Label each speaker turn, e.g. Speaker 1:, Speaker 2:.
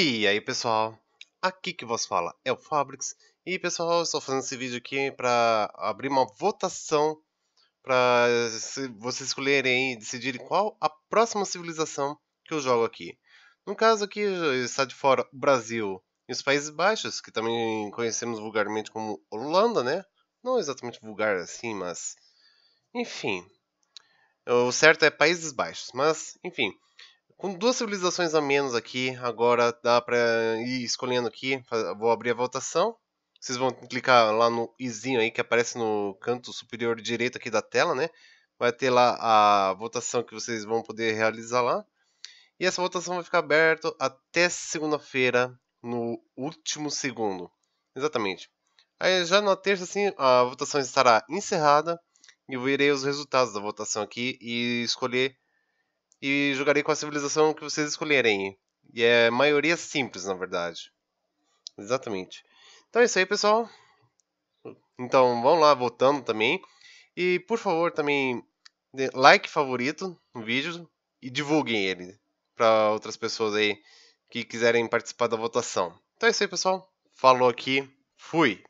Speaker 1: E aí pessoal, aqui que vos fala é o Fabrics e pessoal, estou fazendo esse vídeo aqui para abrir uma votação para vocês escolherem e decidirem qual a próxima civilização que eu jogo aqui. No caso aqui está de fora o Brasil e os Países Baixos, que também conhecemos vulgarmente como Holanda, né? Não exatamente vulgar assim, mas enfim. O certo é Países Baixos, mas enfim com duas civilizações a menos aqui, agora dá para ir escolhendo aqui. Vou abrir a votação. Vocês vão clicar lá no izinho aí que aparece no canto superior direito aqui da tela, né? Vai ter lá a votação que vocês vão poder realizar lá. E essa votação vai ficar aberta até segunda-feira, no último segundo. Exatamente. Aí já na terça, assim, a votação estará encerrada. E eu verei os resultados da votação aqui e escolher e jogarei com a civilização que vocês escolherem. E é maioria simples, na verdade. Exatamente. Então é isso aí, pessoal. Então vamos lá, votando também. E por favor, também like favorito no vídeo e divulguem ele para outras pessoas aí que quiserem participar da votação. Então é isso aí, pessoal. Falou aqui. Fui.